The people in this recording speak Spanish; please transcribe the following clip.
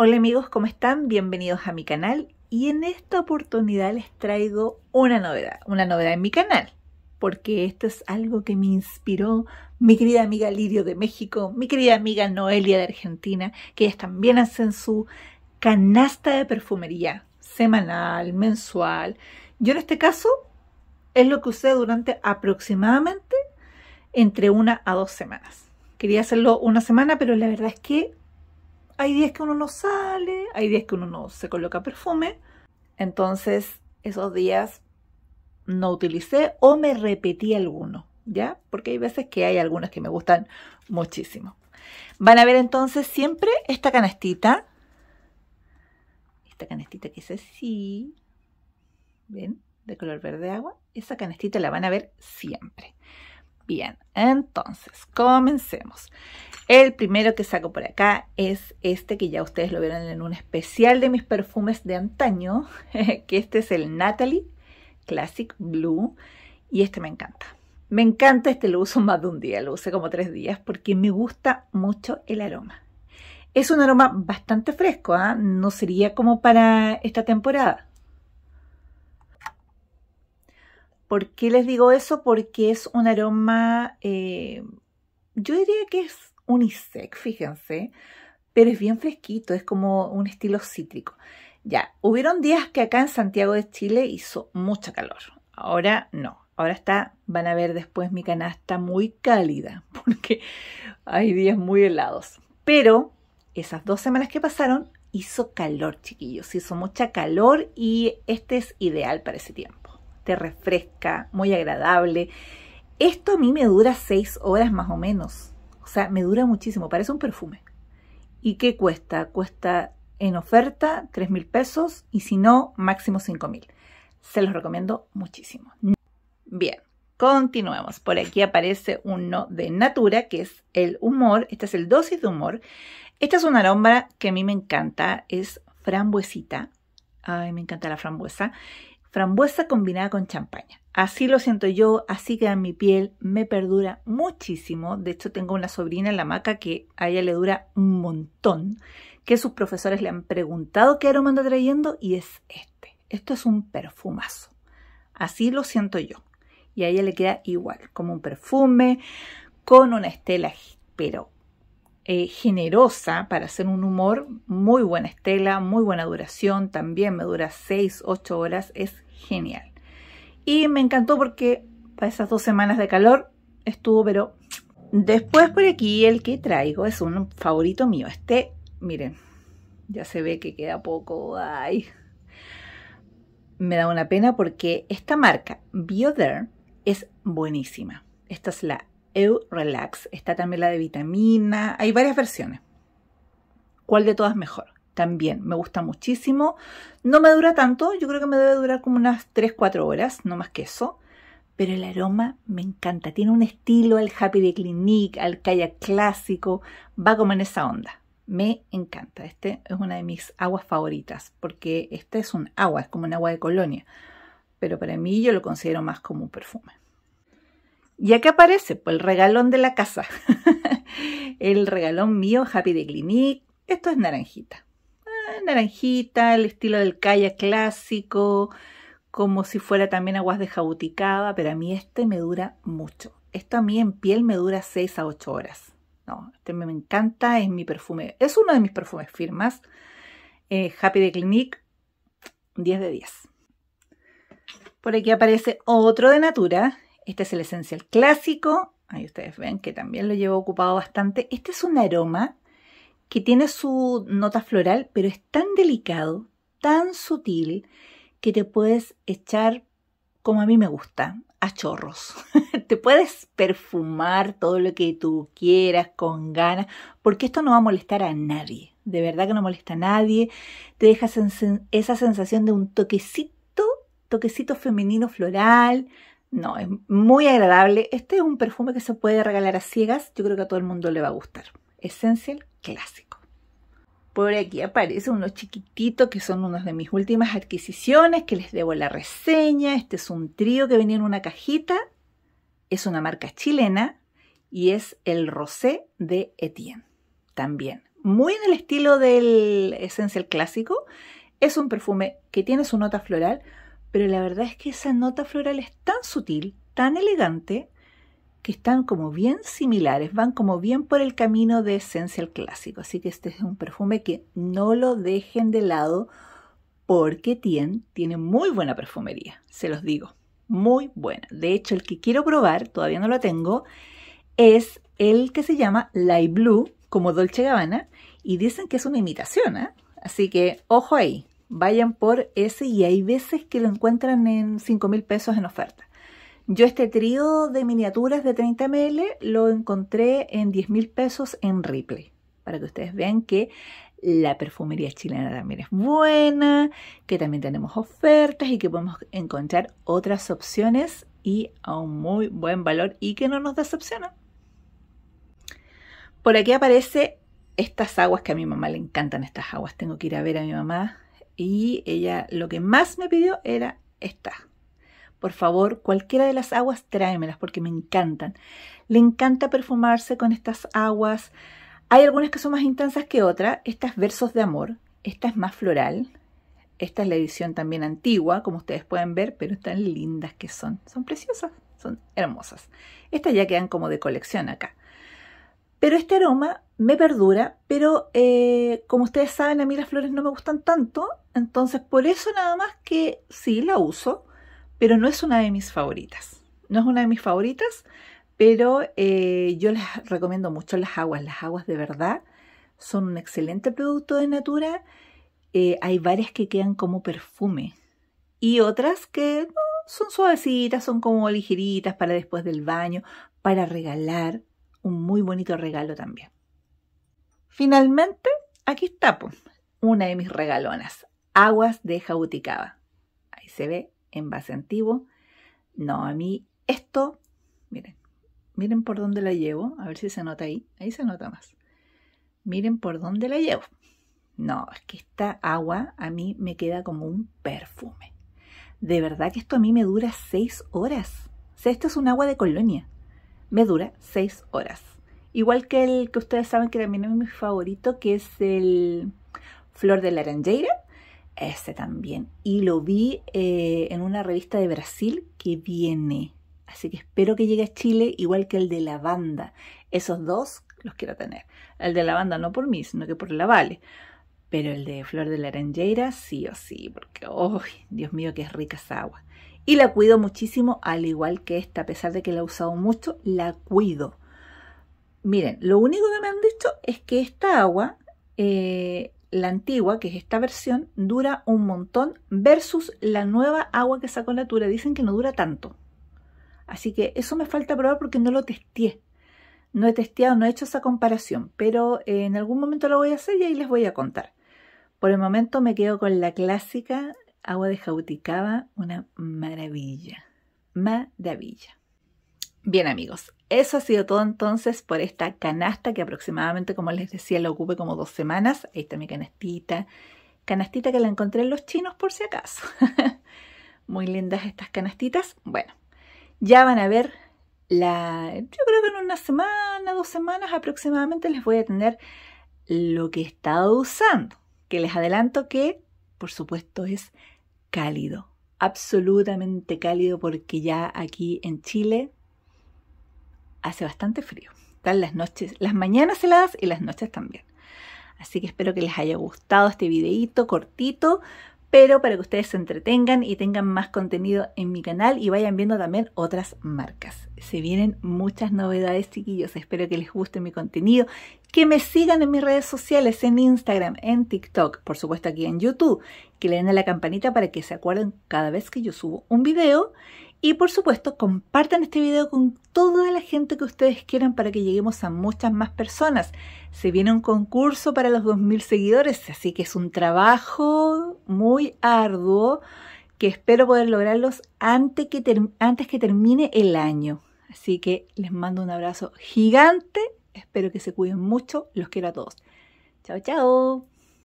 Hola amigos, ¿cómo están? Bienvenidos a mi canal y en esta oportunidad les traigo una novedad, una novedad en mi canal, porque esto es algo que me inspiró mi querida amiga Lidio de México, mi querida amiga Noelia de Argentina, que ellas también hacen su canasta de perfumería semanal, mensual. Yo en este caso es lo que usé durante aproximadamente entre una a dos semanas. Quería hacerlo una semana, pero la verdad es que hay días que uno no sale, hay días que uno no se coloca perfume. Entonces, esos días no utilicé o me repetí alguno, ¿ya? Porque hay veces que hay algunos que me gustan muchísimo. Van a ver entonces siempre esta canastita. Esta canastita que es así. ¿Ven? De color verde agua. Esa canastita la van a ver siempre. Bien, entonces, comencemos. El primero que saco por acá es este que ya ustedes lo vieron en un especial de mis perfumes de antaño, que este es el Natalie Classic Blue y este me encanta. Me encanta este, lo uso más de un día, lo usé como tres días porque me gusta mucho el aroma. Es un aroma bastante fresco, ¿ah? no sería como para esta temporada, ¿Por qué les digo eso? Porque es un aroma, eh, yo diría que es unisex, fíjense, pero es bien fresquito, es como un estilo cítrico. Ya, hubieron días que acá en Santiago de Chile hizo mucho calor, ahora no. Ahora está, van a ver después mi canasta muy cálida, porque hay días muy helados. Pero esas dos semanas que pasaron hizo calor, chiquillos, hizo mucha calor y este es ideal para ese tiempo refresca, muy agradable. Esto a mí me dura seis horas más o menos. O sea, me dura muchísimo, parece un perfume. ¿Y qué cuesta? Cuesta en oferta tres mil pesos y si no, máximo cinco mil. Se los recomiendo muchísimo. Bien, continuemos. Por aquí aparece uno de Natura, que es el humor. Este es el dosis de humor. Esta es una aroma que a mí me encanta. Es frambuesita. Ay, me encanta la frambuesa. Frambuesa combinada con champaña. Así lo siento yo, así queda en mi piel, me perdura muchísimo. De hecho, tengo una sobrina en la maca que a ella le dura un montón, que sus profesores le han preguntado qué aroma anda trayendo y es este. Esto es un perfumazo. Así lo siento yo. Y a ella le queda igual, como un perfume, con una estela, pero eh, generosa para hacer un humor, muy buena estela, muy buena duración, también me dura 6, 8 horas, es genial. Y me encantó porque para esas dos semanas de calor estuvo, pero después por aquí el que traigo es un favorito mío, este, miren, ya se ve que queda poco, ay. Me da una pena porque esta marca, Bioder, es buenísima. Esta es la Eurelax, Relax. Está también la de vitamina. Hay varias versiones. ¿Cuál de todas mejor? También me gusta muchísimo. No me dura tanto. Yo creo que me debe durar como unas 3-4 horas, no más que eso. Pero el aroma me encanta. Tiene un estilo al Happy de Clinique, al Kaya clásico. Va como en esa onda. Me encanta. Este es una de mis aguas favoritas. Porque este es un agua, es como un agua de colonia. Pero para mí yo lo considero más como un perfume. ¿Ya qué aparece? Pues el regalón de la casa. el regalón mío, Happy de Clinique. Esto es naranjita. Ah, naranjita, el estilo del kaya clásico, como si fuera también aguas de jabuticaba, pero a mí este me dura mucho. Esto a mí en piel me dura 6 a 8 horas. No, este me encanta, es mi perfume. Es uno de mis perfumes firmas. Happy eh, de Clinique, 10 de 10. Por aquí aparece otro de Natura, este es el esencial clásico. Ahí ustedes ven que también lo llevo ocupado bastante. Este es un aroma que tiene su nota floral, pero es tan delicado, tan sutil, que te puedes echar, como a mí me gusta, a chorros. te puedes perfumar todo lo que tú quieras, con ganas, porque esto no va a molestar a nadie. De verdad que no molesta a nadie. Te deja esa sensación de un toquecito, toquecito femenino floral, no, es muy agradable. Este es un perfume que se puede regalar a ciegas. Yo creo que a todo el mundo le va a gustar. esencial clásico. Por aquí aparecen unos chiquititos que son unas de mis últimas adquisiciones, que les debo la reseña. Este es un trío que venía en una cajita. Es una marca chilena y es el Rosé de Etienne. También, muy en el estilo del esencial clásico. Es un perfume que tiene su nota floral, pero la verdad es que esa nota floral es tan sutil, tan elegante, que están como bien similares, van como bien por el camino de esencial Clásico. Así que este es un perfume que no lo dejen de lado porque tiene muy buena perfumería, se los digo, muy buena. De hecho, el que quiero probar, todavía no lo tengo, es el que se llama Light Blue, como Dolce Gabbana, y dicen que es una imitación, ¿eh? Así que ojo ahí, Vayan por ese y hay veces que lo encuentran en 5 mil pesos en oferta. Yo este trío de miniaturas de 30 ml lo encontré en 10 mil pesos en Ripley, para que ustedes vean que la perfumería chilena también es buena, que también tenemos ofertas y que podemos encontrar otras opciones y a un muy buen valor y que no nos decepciona. Por aquí aparece estas aguas que a mi mamá le encantan estas aguas. Tengo que ir a ver a mi mamá y ella lo que más me pidió era esta. Por favor, cualquiera de las aguas tráemelas porque me encantan. Le encanta perfumarse con estas aguas. Hay algunas que son más intensas que otras. Estas versos de amor. Esta es más floral. Esta es la edición también antigua, como ustedes pueden ver, pero tan lindas que son. Son preciosas, son hermosas. Estas ya quedan como de colección acá. Pero este aroma me perdura, pero eh, como ustedes saben, a mí las flores no me gustan tanto, entonces por eso nada más que sí la uso, pero no es una de mis favoritas. No es una de mis favoritas, pero eh, yo les recomiendo mucho las aguas. Las aguas de verdad son un excelente producto de Natura. Eh, hay varias que quedan como perfume y otras que son suavecitas, son como ligeritas para después del baño, para regalar, un muy bonito regalo también. Finalmente, aquí está una de mis regalonas, Aguas de jabuticaba Ahí se ve, base antiguo. No, a mí esto, miren, miren por dónde la llevo, a ver si se nota ahí, ahí se nota más. Miren por dónde la llevo. No, es que esta agua a mí me queda como un perfume. De verdad que esto a mí me dura seis horas. O sea, esto es un agua de colonia me dura 6 horas. Igual que el que ustedes saben que también es mi favorito, que es el Flor de Laranjeira. Ese también. Y lo vi eh, en una revista de Brasil que viene. Así que espero que llegue a Chile, igual que el de lavanda. Esos dos los quiero tener. El de lavanda no por mí, sino que por la Vale. Pero el de Flor de Laranjeira sí o sí, porque, ¡ay! Dios mío, qué ricas rica agua y la cuido muchísimo, al igual que esta, a pesar de que la he usado mucho, la cuido. Miren, lo único que me han dicho es que esta agua, eh, la antigua, que es esta versión, dura un montón versus la nueva agua que sacó Natura. Dicen que no dura tanto. Así que eso me falta probar porque no lo testé. No he testeado, no he hecho esa comparación, pero eh, en algún momento lo voy a hacer y ahí les voy a contar. Por el momento me quedo con la clásica, agua de Jauticaba, una maravilla, maravilla. Bien amigos, eso ha sido todo entonces por esta canasta que aproximadamente, como les decía, la ocupe como dos semanas. Ahí está mi canastita, canastita que la encontré en los chinos por si acaso. Muy lindas estas canastitas. Bueno, ya van a ver la, yo creo que en una semana, dos semanas aproximadamente les voy a tener lo que he estado usando, que les adelanto que por supuesto es cálido, absolutamente cálido porque ya aquí en Chile hace bastante frío. Están las noches, las mañanas heladas y las noches también. Así que espero que les haya gustado este videito cortito, pero para que ustedes se entretengan y tengan más contenido en mi canal y vayan viendo también otras marcas. Se vienen muchas novedades, chiquillos. Espero que les guste mi contenido, que me sigan en mis redes sociales, en Instagram, en TikTok, por supuesto aquí en YouTube, que le den a la campanita para que se acuerden cada vez que yo subo un video y por supuesto, compartan este video con toda la gente que ustedes quieran para que lleguemos a muchas más personas. Se viene un concurso para los 2.000 seguidores, así que es un trabajo muy arduo que espero poder lograrlos antes que, antes que termine el año. Así que les mando un abrazo gigante, espero que se cuiden mucho, los quiero a todos. Chao, chao.